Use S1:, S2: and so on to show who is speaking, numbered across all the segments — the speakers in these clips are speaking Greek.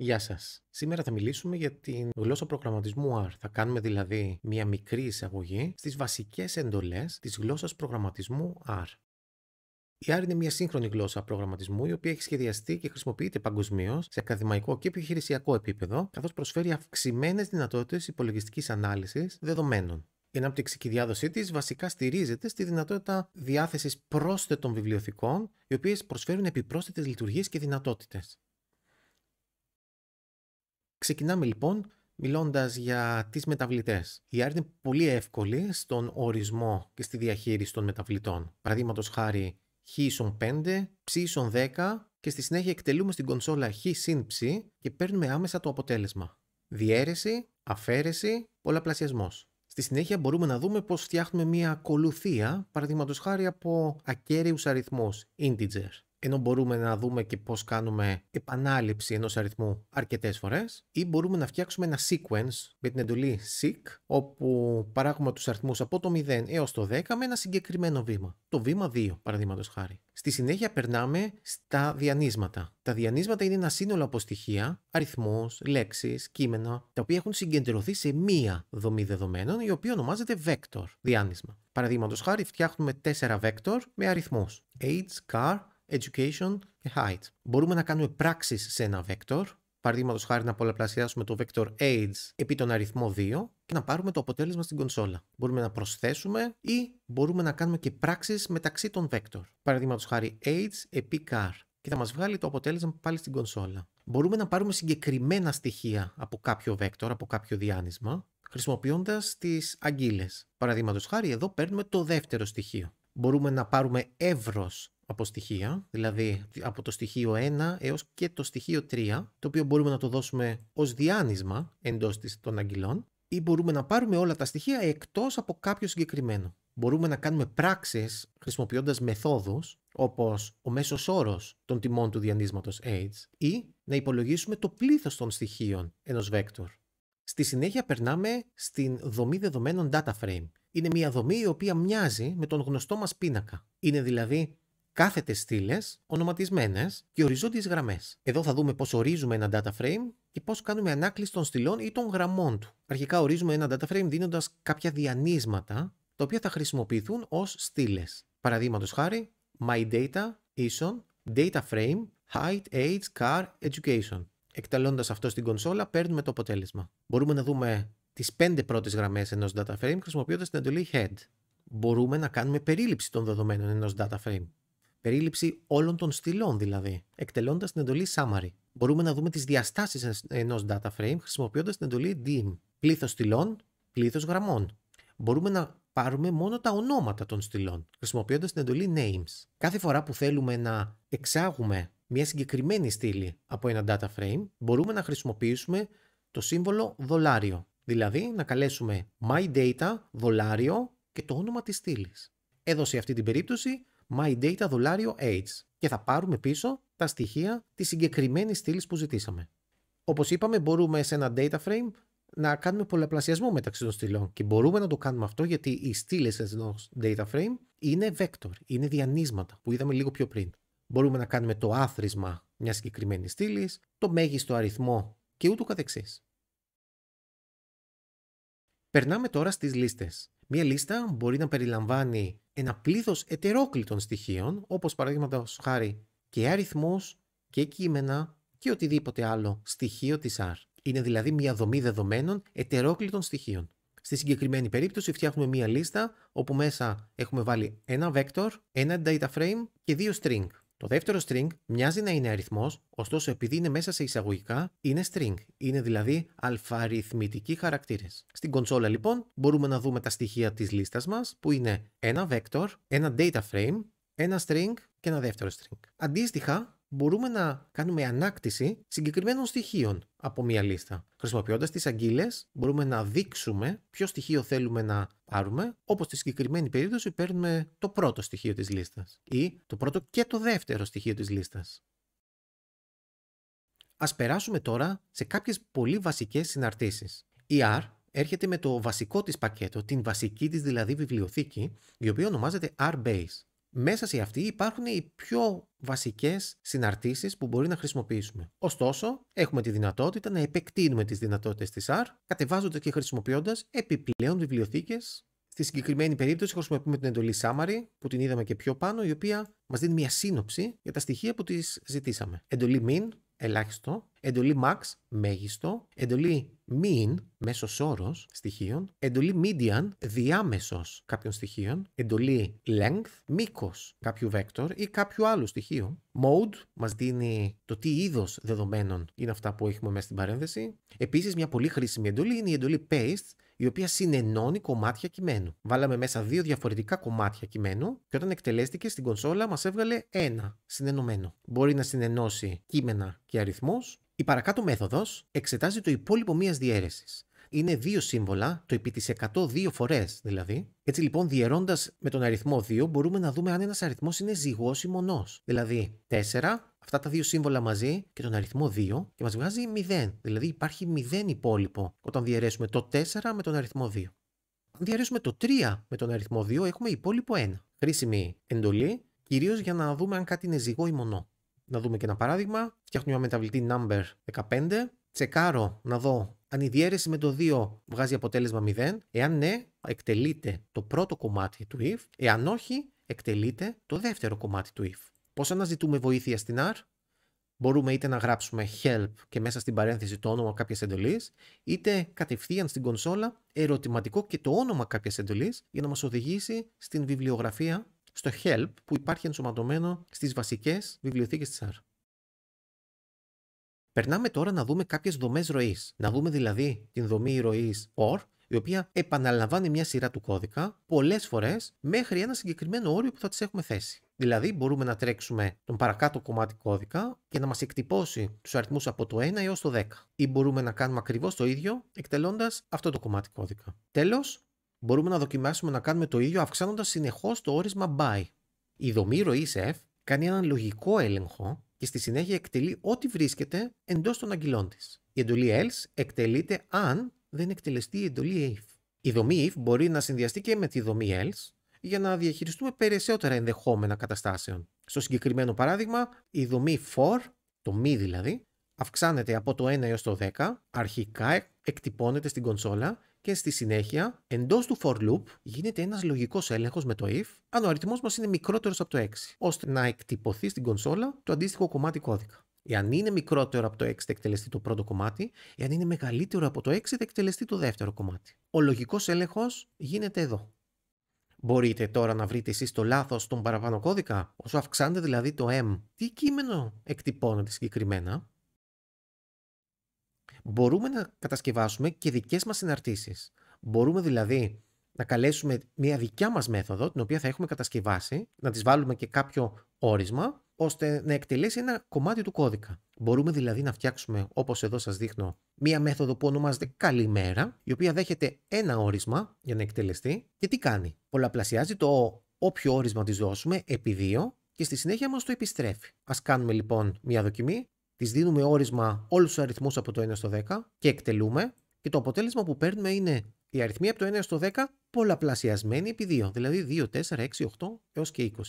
S1: Γεια σας. Σήμερα θα μιλήσουμε για την γλώσσα προγραμματισμού R. Θα κάνουμε δηλαδή μια μικρή εισαγωγή στις βασικές εντολές της γλώσσας προγραμματισμού R. Η R είναι μια σύγχρονη γλώσσα προγραμματισμού, η οποία έχει σχεδιαστεί και χρησιμοποιείται παγκοσμίως σε ακαδημαϊκό και επιχειρησιακό επίπεδο, καθώς προσφέρει αυξημένες δυνατότητες υπολογιστικής ανάλυσης δεδομένων. Η η διάδοσή της βασικά στηρίζεται στη δυνατότητα διάθεσης πρόσθετων βιβλιοθηκών, οι οποίες προσφέρουν επιπρόσθετες λειτουργίες και δυνατότητες. Ξεκινάμε λοιπόν μιλώντας για τις μεταβλητές. Η R είναι πολύ εύκολη στον ορισμό και στη διαχείριση των μεταβλητών. Παραδείγματος χάρη χ ίσον 5, ψ ίσον 10 και στη συνέχεια εκτελούμε στην κονσόλα χ συν ψ και παίρνουμε άμεσα το αποτέλεσμα. Διέρεση, αφαίρεση, πολλαπλασιασμός. Στη συνέχεια μπορούμε να δούμε πώς φτιάχνουμε μια ακολουθία, παραδείγματος χάρη από ακέραιους αριθμούς, integer ενώ μπορούμε να δούμε και πώς κάνουμε επανάληψη ενός αριθμού αρκετές φορές ή μπορούμε να φτιάξουμε ένα sequence με την εντολή seek όπου παράγουμε τους αριθμούς από το 0 έως το 10 με ένα συγκεκριμένο βήμα. Το βήμα 2 παραδείγματος χάρη. Στη συνέχεια περνάμε στα διανύσματα. Τα διανύσματα είναι ένα σύνολο από στοιχεία, αριθμούς, λέξεις, κείμενα, τα οποία έχουν συγκεντρωθεί σε μία δομή δεδομένων, η οποία ονομάζεται vector, διάνυσμα. Παραδείγματος χάρη, φτιάχνουμε 4 vector με αριθμούς. Age, car, education και height. Μπορούμε να κάνουμε πράξεις σε ένα vector, παραδείγματος χάρη να πολλαπλασιάσουμε το vector age επί τον αριθμό 2 και να πάρουμε το αποτέλεσμα στην κονσόλα. Μπορούμε να προσθέσουμε ή μπορούμε να κάνουμε και πράξεις μεταξύ των vector. Παραδείγματος χάρη age επί car και θα μας βγάλει το αποτέλεσμα πάλι στην κονσόλα. Μπορούμε να πάρουμε συγκεκριμένα στοιχεία από κάποιο vector, από κάποιο διάνυσμα, χρησιμοποιώντας τις αγγίλες. Παραδείγματος χάρη εδώ παίρνουμε το δεύτερο στοιχείο. Μπορούμε να πάρουμε εύρος από στοιχεία, δηλαδή από το στοιχείο 1 έως και το στοιχείο 3, το οποίο μπορούμε να το δώσουμε ως διάνυσμα εντός των αγγυλών ή μπορούμε να πάρουμε όλα τα στοιχεία εκτός από κάποιο συγκεκριμένο. Μπορούμε να κάνουμε πράξεις χρησιμοποιώντας μεθόδους όπως ο μέσος όρος των τιμών του διανύσματος aids ή να υπολογίσουμε το πλήθος των στοιχείων ενός βέκτορ. Στη συνέχεια περνάμε στην δομή δεδομένων data frame. Είναι μια δομή η οποία μοιάζει με τον γνωστό μας πίνακα. Είναι δηλαδή κάθετες στήλες, ονοματισμένες και οριζόντιες γραμμές. Εδώ θα δούμε πώς ορίζουμε ένα data frame και πώς κάνουμε ανάκληση των στυλών ή των γραμμών του. Αρχικά ορίζουμε ένα data frame δίνοντας κάποια διανύσματα τα οποία θα χρησιμοποιηθούν ως στήλες. Παραδείγματος χάρη, my data ίσον data frame height, age, car, education. Εκτελώντα αυτό στην κονσόλα, παίρνουμε το αποτέλεσμα. Μπορούμε να δούμε τις πέντε πρώτες γραμμές ενός data frame χρησιμοποιώντας την εντολή head. Μπορούμε να κάνουμε περίληψη των δεδομένων ενός data frame. Περίληψη όλων των στυλών δηλαδή, εκτελώντας την εντολή summary. Μπορούμε να δούμε τις διαστάσεις ενός data frame χρησιμοποιώντας την εντολή dim. Πλήθος στυλών, πλήθος γραμμών. Μπορούμε να πάρουμε μόνο τα ονόματα των στυλών, χρησιμοποιώντας την εντολή names. Κάθε φορά που θέλουμε να εξάγουμε μια συγκεκριμένη στήλη από ένα data frame, μπορούμε να χρησιμοποιήσουμε το σύμβολο δολάριο. Δηλαδή να καλέσουμε my data δολάριο και το όνομα της στήλης. Έδωσε αυτή την περίπτωση my data H και θα πάρουμε πίσω τα στοιχεία της συγκεκριμένης στήλης που ζητήσαμε. Όπως είπαμε μπορούμε σε ένα data frame να κάνουμε πολλαπλασιασμό μεταξύ των στυλών και μπορούμε να το κάνουμε αυτό γιατί οι στήλες ενός data frame είναι vector, είναι διανύσματα που είδαμε λίγο πιο πριν. Μπορούμε να κάνουμε το άθροισμα μιας συγκεκριμένης στήλης, το μέγιστο αριθμό και ούτω Περνάμε τώρα στις λίστες. Μία λίστα μπορεί να περιλαμβάνει ένα πλήθος ετερόκλητων στοιχείων, όπως παραδείγματος χάρη και αριθμού και κείμενα και οτιδήποτε άλλο στοιχείο της R. Είναι δηλαδή μια δομή δεδομένων ετερόκλητων στοιχείων. Στη συγκεκριμένη περίπτωση φτιάχνουμε μια λίστα όπου μέσα έχουμε βάλει ένα vector, ένα data frame και δύο string. Το δεύτερο string μοιάζει να είναι αριθμός, ωστόσο επειδή είναι μέσα σε εισαγωγικά, είναι string. Είναι δηλαδή αλφαριθμητικοί χαρακτήρες. Στην κονσόλα λοιπόν μπορούμε να δούμε τα στοιχεία της λίστας μας, που είναι ένα vector, ένα data frame, ένα string και ένα δεύτερο string. Αντίστοιχα, μπορούμε να κάνουμε ανάκτηση συγκεκριμένων στοιχείων από μία λίστα. Χρησιμοποιώντας τις αγκύλες, μπορούμε να δείξουμε ποιο στοιχείο θέλουμε να πάρουμε, όπως στη συγκεκριμένη περίπτωση παίρνουμε το πρώτο στοιχείο της λίστας ή το πρώτο και το δεύτερο στοιχείο της λίστας. Ας περάσουμε τώρα σε κάποιες πολύ βασικές συναρτήσεις. Η R έρχεται με το βασικό της πακέτο, την βασική της δηλαδή βιβλιοθήκη, η οποία ονομάζεται R-Base μέσα σε αυτή υπάρχουν οι πιο βασικές συναρτήσεις που μπορεί να χρησιμοποιήσουμε. Ωστόσο, έχουμε τη δυνατότητα να επεκτείνουμε τις δυνατότητες της R, κατεβάζοντας και χρησιμοποιώντας επιπλέον βιβλιοθήκες. Στη συγκεκριμένη περίπτωση, χρησιμοποιούμε την εντολή Summary, που την είδαμε και πιο πάνω, η οποία μας δίνει μια σύνοψη για τα στοιχεία που τη ζητήσαμε. Εντολή Min, ελάχιστο, εντολή max, μέγιστο, εντολή mean, μέσος όρος στοιχείων, εντολή median, διάμεσος κάποιων στοιχείων, εντολή length, μήκος κάποιου vector ή κάποιου άλλου στοιχείου. Mode μας δίνει το τι είδος δεδομένων είναι αυτά που έχουμε μέσα στην παρένθεση. Επίσης μια πολύ χρήσιμη εντολή είναι η εντολή paste, η οποία συνενώνει κομμάτια κειμένου. Βάλαμε μέσα δύο διαφορετικά κομμάτια κειμένου και όταν εκτελέστηκε στην κονσόλα μας έβγαλε ένα συνενωμένο. Μπορεί να συνενώσει κείμενα και αριθμούς. Η παρακάτω μέθοδος εξετάζει το υπόλοιπο μίας διαίρεσης. Είναι δύο σύμβολα, το επί της 100 δύο φορές δηλαδή. Έτσι λοιπόν, διαιρώντα με τον αριθμό 2, μπορούμε να δούμε αν ένας αριθμός είναι ζυγός ή μονός. Δηλαδή, 4 αυτά τα δύο σύμβολα μαζί και τον αριθμό 2 και μας βγάζει 0. Δηλαδή υπάρχει 0 υπόλοιπο όταν διαιρέσουμε το 4 με τον αριθμό 2. Αν διαρρέσουμε το 3 με τον αριθμό 2, έχουμε υπόλοιπο 1. Χρήσιμη εντολή, κυρίως για να δούμε αν κάτι είναι ζυγό ή μονό. Να δούμε και ένα παράδειγμα. Φτιάχνουμε μια μεταβλητή number 15. Τσεκάρω να δω αν η διαίρεση με το 2 βγάζει αποτέλεσμα 0. Εάν ναι, εκτελείται το πρώτο κομμάτι του if. Εάν όχι, εκτελείται το δεύτερο κομμάτι του if. Πώς αναζητούμε βοήθεια στην R, μπορούμε είτε να γράψουμε help και μέσα στην παρένθεση το όνομα κάποιας εντολής, είτε κατευθείαν στην κονσόλα ερωτηματικό και το όνομα κάποιας εντολής για να μας οδηγήσει στην βιβλιογραφία, στο help που υπάρχει ενσωματωμένο στις βασικές βιβλιοθήκες της R. Περνάμε τώρα να δούμε κάποιες δομές ροής. Να δούμε δηλαδή την δομή ροής OR, η οποία επαναλαμβάνει μια σειρά του κώδικα πολλές φορές, μέχρι ένα συγκεκριμένο όριο που θα τις έχουμε θέσει. Δηλαδή μπορούμε να τρέξουμε τον παρακάτω κομμάτι κώδικα και να μας εκτυπώσει τους αριθμούς από το 1 έως το 10. Ή μπορούμε να κάνουμε ακριβώς το ίδιο εκτελώντας αυτό το κομμάτι κώδικα. Τέλος, μπορούμε να δοκιμάσουμε να κάνουμε το ίδιο αυξάνοντας συνεχώς το όρισμα by. Η δομή ροή F κάνει έναν λογικό έλεγχο και στη συνέχεια εκτελεί ό,τι βρίσκεται εντός των αγγυλών της. Η εντολή else εκτελείται αν δεν εκτελεστεί η εντολή if. Η δομή if μπορεί να συνδυαστεί και με τη δομή else για να διαχειριστούμε περισσότερα ενδεχόμενα καταστάσεων. Στο συγκεκριμένο παράδειγμα, η δομή for, το μη δηλαδή, αυξάνεται από το 1 έως το 10, αρχικά εκτυπώνεται στην κονσόλα και στη συνέχεια, εντός του for loop, γίνεται ένας λογικός έλεγχος με το if, αν ο αριθμός μας είναι μικρότερος από το 6, ώστε να εκτυπωθεί στην κονσόλα το αντίστοιχο κομμάτι κώδικα. Εάν είναι μικρότερο από το 6 θα εκτελεστεί το πρώτο κομμάτι, εάν είναι μεγαλύτερο από το 6 θα εκτελεστεί το δεύτερο κομμάτι. Ο λογικός έλεγχος γίνεται εδώ. Μπορείτε τώρα να βρείτε εσείς το λάθος στον παραπάνω κώδικα, όσο αυξάνεται δηλαδή το M. Τι κείμενο εκτυπώνεται συγκεκριμένα. Μπορούμε να κατασκευάσουμε και δικές μας συναρτήσεις. Μπορούμε δηλαδή να καλέσουμε μια δικιά μας μέθοδο, την οποία θα έχουμε κατασκευάσει, να της βάλουμε και κάποιο όρισμα ώστε να εκτελέσει ένα κομμάτι του κώδικα. Μπορούμε δηλαδή να φτιάξουμε, όπως εδώ σας δείχνω, μία μέθοδο που ονομάζεται καλημέρα, η οποία δέχεται ένα όρισμα για να εκτελεστεί και τι κάνει. Πολλαπλασιάζει το όποιο όρισμα της δώσουμε επί 2 και στη συνέχεια μας το επιστρέφει. Ας κάνουμε λοιπόν μία δοκιμή, της δίνουμε όρισμα όλους τους αριθμούς από το 1 στο 10 και εκτελούμε και το αποτέλεσμα που παίρνουμε είναι η αριθμή από το 1 στο 10 πολλαπλασιασμένη επί 2, δηλαδή 2, 4, 6, 8 έως και 20.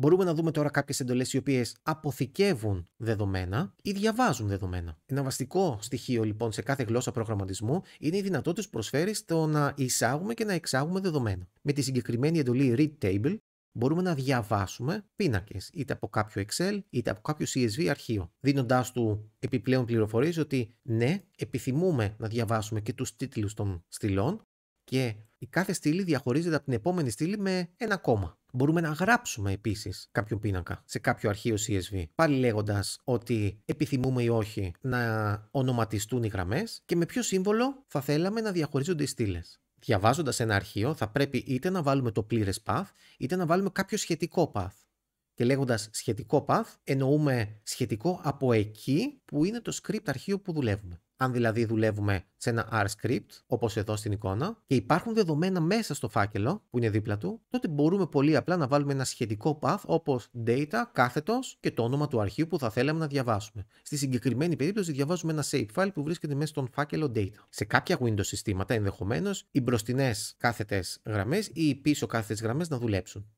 S1: Μπορούμε να δούμε τώρα κάποιες εντολές οι οποίες αποθηκεύουν δεδομένα ή διαβάζουν δεδομένα. Ένα βασικό στοιχείο λοιπόν σε κάθε γλώσσα προγραμματισμού είναι η δυνατότητα που προσφέρει στο να εισάγουμε και να εξάγουμε δεδομένα. Με τη συγκεκριμένη εντολή Read Table μπορούμε να διαβάσουμε πίνακες, είτε από κάποιο Excel είτε από κάποιο CSV αρχείο, δίνοντάς του επιπλέον πληροφορίες ότι ναι, επιθυμούμε να διαβάσουμε και τους τίτλους των στυλών και η κάθε στήλη διαχωρίζεται από την επόμενη στήλη με ένα κόμμα. Μπορούμε να γράψουμε επίσης κάποιο πίνακα σε κάποιο αρχείο CSV. Πάλι λέγοντας ότι επιθυμούμε ή όχι να ονοματιστούν οι γραμμές και με ποιο σύμβολο θα θέλαμε να διαχωρίζονται οι στήλες. Διαβάζοντας ένα αρχείο, θα πρέπει είτε να βάλουμε το πλήρες path, είτε να βάλουμε κάποιο σχετικό path. Και λέγοντας σχετικό path, εννοούμε σχετικό από εκεί που είναι το script αρχείο που δουλεύουμε αν δηλαδή δουλεύουμε σε ένα R script, όπως εδώ στην εικόνα, και υπάρχουν δεδομένα μέσα στο φάκελο που είναι δίπλα του, τότε μπορούμε πολύ απλά να βάλουμε ένα σχετικό path όπως data, κάθετος και το όνομα του αρχείου που θα θέλαμε να διαβάσουμε. Στη συγκεκριμένη περίπτωση, διαβάζουμε ένα shapefile που βρίσκεται μέσα στον φάκελο data. Σε κάποια Windows συστήματα, ενδεχομένως, οι μπροστινές κάθετες γραμμές ή οι πίσω κάθετες γραμμές να δουλέψουν.